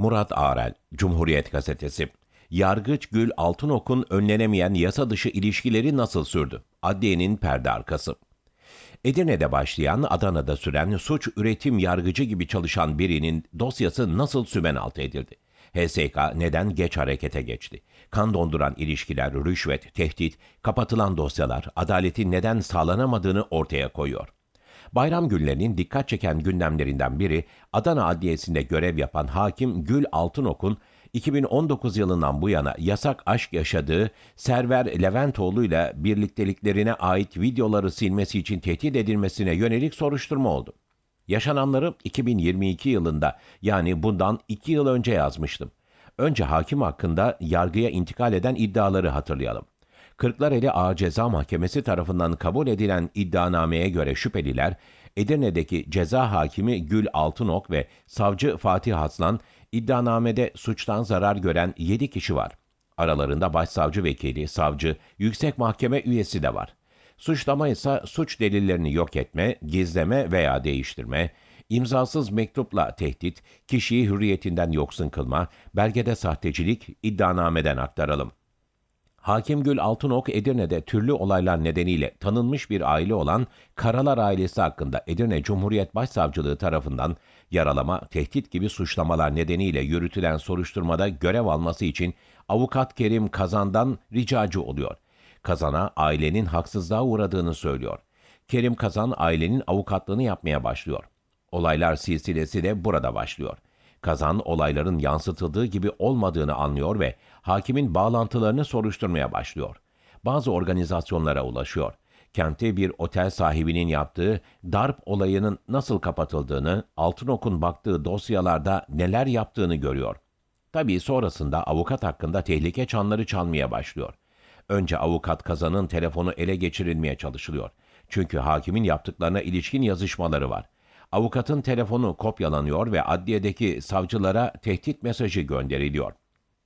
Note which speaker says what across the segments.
Speaker 1: Murat Arel, Cumhuriyet Gazetesi. Yargıç Gül Altınok'un önlenemeyen yasa dışı ilişkileri nasıl sürdü? Adliyenin perde arkası. Edirne'de başlayan, Adana'da süren suç üretim yargıcı gibi çalışan birinin dosyası nasıl sümen altı edildi? HSK neden geç harekete geçti? Kan donduran ilişkiler, rüşvet, tehdit, kapatılan dosyalar adaletin neden sağlanamadığını ortaya koyuyor. Bayram günlerinin dikkat çeken gündemlerinden biri Adana Adliyesi'nde görev yapan hakim Gül Altınok'un 2019 yılından bu yana yasak aşk yaşadığı Server Leventoğlu ile birlikteliklerine ait videoları silmesi için tehdit edilmesine yönelik soruşturma oldu. Yaşananları 2022 yılında yani bundan 2 yıl önce yazmıştım. Önce hakim hakkında yargıya intikal eden iddiaları hatırlayalım. Kırklareli Ağır Ceza Mahkemesi tarafından kabul edilen iddianameye göre şüpheliler, Edirne'deki ceza hakimi Gül Altınok ve savcı Fatih Aslan, iddianamede suçtan zarar gören 7 kişi var. Aralarında başsavcı vekili, savcı, yüksek mahkeme üyesi de var. Suçlama ise suç delillerini yok etme, gizleme veya değiştirme, imzasız mektupla tehdit, kişiyi hürriyetinden yoksun kılma, belgede sahtecilik, iddianameden aktaralım. Hakim Gül Altınok Edirne'de türlü olaylar nedeniyle tanınmış bir aile olan Karalar ailesi hakkında Edirne Cumhuriyet Başsavcılığı tarafından yaralama, tehdit gibi suçlamalar nedeniyle yürütülen soruşturmada görev alması için avukat Kerim Kazan'dan ricacı oluyor. Kazan'a ailenin haksızlığa uğradığını söylüyor. Kerim Kazan ailenin avukatlığını yapmaya başlıyor. Olaylar silsilesi de burada başlıyor.'' Kazan olayların yansıtıldığı gibi olmadığını anlıyor ve hakimin bağlantılarını soruşturmaya başlıyor. Bazı organizasyonlara ulaşıyor. Kente bir otel sahibinin yaptığı darp olayının nasıl kapatıldığını, Altınok'un baktığı dosyalarda neler yaptığını görüyor. Tabii sonrasında avukat hakkında tehlike çanları çalmaya başlıyor. Önce avukat Kazan'ın telefonu ele geçirilmeye çalışılıyor. Çünkü hakimin yaptıklarına ilişkin yazışmaları var. Avukatın telefonu kopyalanıyor ve adliyedeki savcılara tehdit mesajı gönderiliyor.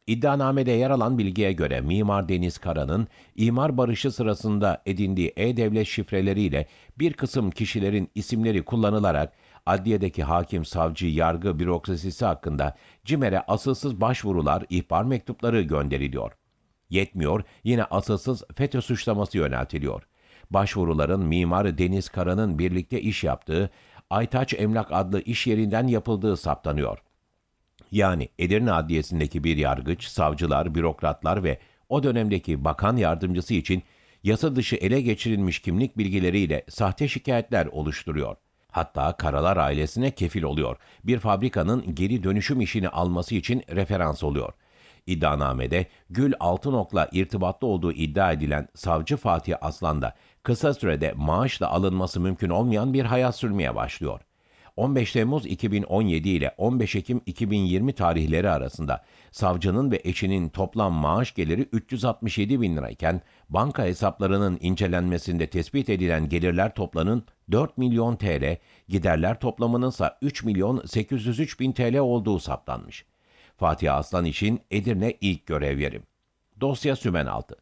Speaker 1: İddianamede yer alan bilgiye göre Mimar Deniz Kara'nın imar barışı sırasında edindiği e-devlet şifreleriyle bir kısım kişilerin isimleri kullanılarak adliyedeki hakim, savcı, yargı bürokrasisi hakkında CİMER'e asılsız başvurular, ihbar mektupları gönderiliyor. Yetmiyor, yine asılsız FETÖ suçlaması yöneltiliyor. Başvuruların mimar Deniz Kara'nın birlikte iş yaptığı Aytaç Emlak adlı iş yerinden yapıldığı saptanıyor. Yani Edirne Adliyesi'ndeki bir yargıç, savcılar, bürokratlar ve o dönemdeki bakan yardımcısı için yasa dışı ele geçirilmiş kimlik bilgileriyle sahte şikayetler oluşturuyor. Hatta Karalar ailesine kefil oluyor. Bir fabrikanın geri dönüşüm işini alması için referans oluyor. İddianamede Gül Altınok'la irtibatlı olduğu iddia edilen savcı Fatih Aslan da kısa sürede maaşla alınması mümkün olmayan bir hayat sürmeye başlıyor. 15 Temmuz 2017 ile 15 Ekim 2020 tarihleri arasında savcının ve eşinin toplam maaş geliri 367 bin lirayken banka hesaplarının incelenmesinde tespit edilen gelirler toplanın 4 milyon TL, giderler toplamının ise 3 milyon 803 bin TL olduğu saptanmış. Fatih Aslan için Edirne ilk görev yerim. Dosya sümen altı.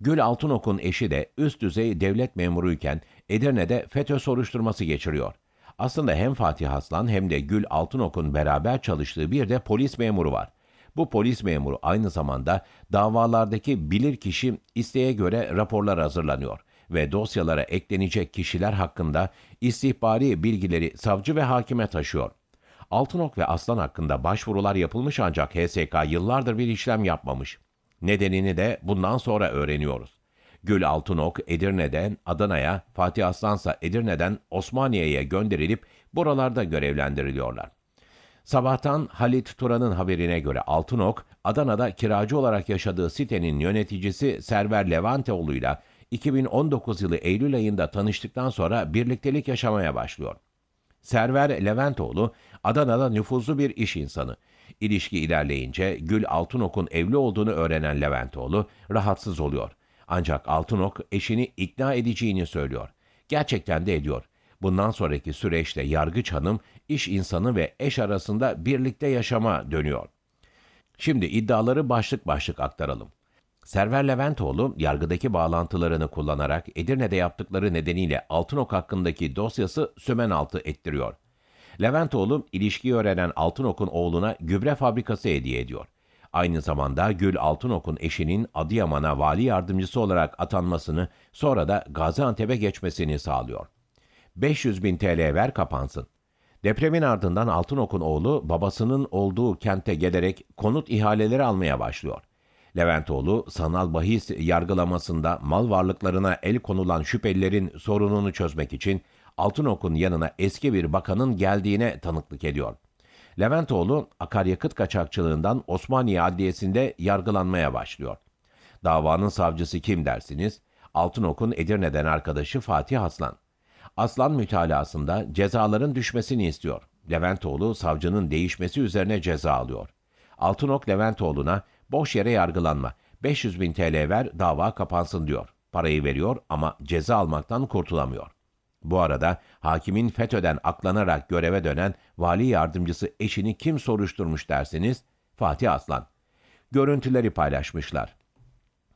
Speaker 1: Gül Altınok'un eşi de üst düzey devlet memuruyken Edirne'de FETÖ soruşturması geçiriyor. Aslında hem Fatih Aslan hem de Gül Altınok'un beraber çalıştığı bir de polis memuru var. Bu polis memuru aynı zamanda davalardaki bilirkişi isteğe göre raporlar hazırlanıyor ve dosyalara eklenecek kişiler hakkında istihbari bilgileri savcı ve hakime taşıyor. Altınok ve Aslan hakkında başvurular yapılmış ancak HSK yıllardır bir işlem yapmamış. Nedenini de bundan sonra öğreniyoruz. Gül Altınok Edirne'den Adana'ya, Fatih Aslansa Edirne'den Osmaniye'ye gönderilip buralarda görevlendiriliyorlar. Sabahtan Halit Turan'ın haberine göre Altınok, Adana'da kiracı olarak yaşadığı sitenin yöneticisi Server Levanteoğlu'yla 2019 yılı Eylül ayında tanıştıktan sonra birliktelik yaşamaya başlıyor. Server Leventoğlu, Adana'da nüfuzlu bir iş insanı. İlişki ilerleyince Gül Altınok'un evli olduğunu öğrenen Leventoğlu rahatsız oluyor. Ancak Altınok eşini ikna edeceğini söylüyor. Gerçekten de ediyor. Bundan sonraki süreçte Yargıç Hanım iş insanı ve eş arasında birlikte yaşama dönüyor. Şimdi iddiaları başlık başlık aktaralım. Server Leventoğlu yargıdaki bağlantılarını kullanarak Edirne'de yaptıkları nedeniyle Altınok hakkındaki dosyası sömen altı ettiriyor. Leventoğlu ilişkiyi öğrenen Altınok'un oğluna gübre fabrikası hediye ediyor. Aynı zamanda Gül Altınok'un eşinin Adıyaman'a vali yardımcısı olarak atanmasını sonra da Gaziantep'e geçmesini sağlıyor. 500 bin TL ver kapansın. Depremin ardından Altınok'un oğlu babasının olduğu kente gelerek konut ihaleleri almaya başlıyor. Leventoğlu sanal bahis yargılamasında mal varlıklarına el konulan şüphelilerin sorununu çözmek için Altınok'un yanına eski bir bakanın geldiğine tanıklık ediyor. Leventoğlu akaryakıt kaçakçılığından Osmaniye Adliyesi'nde yargılanmaya başlıyor. Davanın savcısı kim dersiniz? Altınok'un Edirne'den arkadaşı Fatih Aslan. Aslan mütalasında cezaların düşmesini istiyor. Leventoğlu savcının değişmesi üzerine ceza alıyor. Altınok Leventoğlu'na boş yere yargılanma, 500 bin TL ver dava kapansın diyor. Parayı veriyor ama ceza almaktan kurtulamıyor. Bu arada hakimin FETÖ'den aklanarak göreve dönen vali yardımcısı eşini kim soruşturmuş dersiniz? Fatih Aslan. Görüntüleri paylaşmışlar.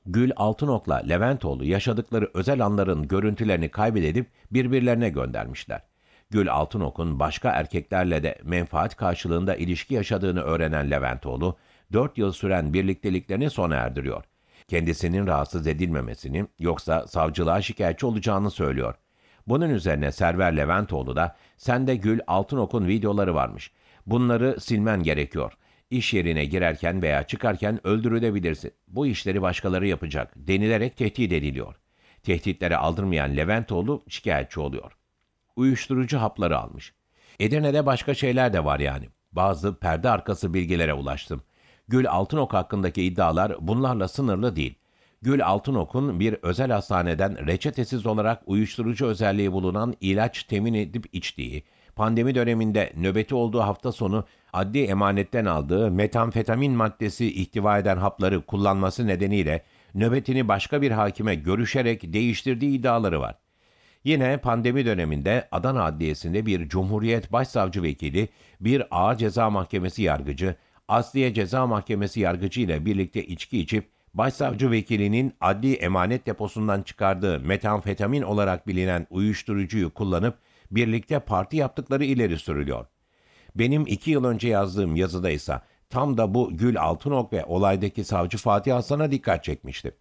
Speaker 1: Gül Altınok'la Leventoğlu yaşadıkları özel anların görüntülerini kaybedip birbirlerine göndermişler. Gül Altınok'un başka erkeklerle de menfaat karşılığında ilişki yaşadığını öğrenen Leventoğlu, 4 yıl süren birlikteliklerini sona erdiriyor. Kendisinin rahatsız edilmemesini yoksa savcılığa şikayetçi olacağını söylüyor. Bunun üzerine Server Leventoğlu da sende Gül Altınok'un videoları varmış. Bunları silmen gerekiyor. İş yerine girerken veya çıkarken öldürülebilirsin. Bu işleri başkaları yapacak denilerek tehdit ediliyor. Tehditlere aldırmayan Leventoğlu şikayetçi oluyor. Uyuşturucu hapları almış. Edirne'de başka şeyler de var yani. Bazı perde arkası bilgilere ulaştım. Gül Altınok hakkındaki iddialar bunlarla sınırlı değil. Gül Altınok'un bir özel hastaneden reçetesiz olarak uyuşturucu özelliği bulunan ilaç temin edip içtiği, pandemi döneminde nöbeti olduğu hafta sonu adli emanetten aldığı metamfetamin maddesi ihtiva eden hapları kullanması nedeniyle nöbetini başka bir hakime görüşerek değiştirdiği iddiaları var. Yine pandemi döneminde Adana Adliyesi'nde bir Cumhuriyet Başsavcı Vekili, bir Ağır Ceza Mahkemesi Yargıcı, Asliye Ceza Mahkemesi Yargıcı ile birlikte içki içip Başsavcı vekilinin adli emanet deposundan çıkardığı metamfetamin olarak bilinen uyuşturucuyu kullanıp birlikte parti yaptıkları ileri sürülüyor. Benim iki yıl önce yazdığım yazıda ise tam da bu Gül Altınok ve olaydaki savcı Fatih Hasan'a dikkat çekmişti.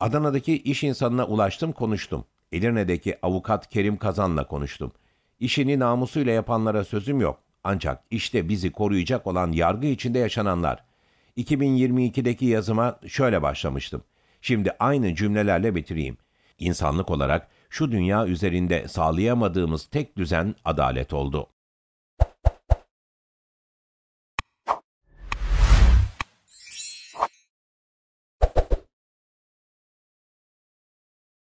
Speaker 1: Adana'daki iş insanına ulaştım konuştum. Edirne'deki avukat Kerim Kazan'la konuştum. İşini namusuyla yapanlara sözüm yok. Ancak işte bizi koruyacak olan yargı içinde yaşananlar. 2022'deki yazıma şöyle başlamıştım. Şimdi aynı cümlelerle bitireyim. İnsanlık olarak şu dünya üzerinde sağlayamadığımız tek düzen adalet oldu.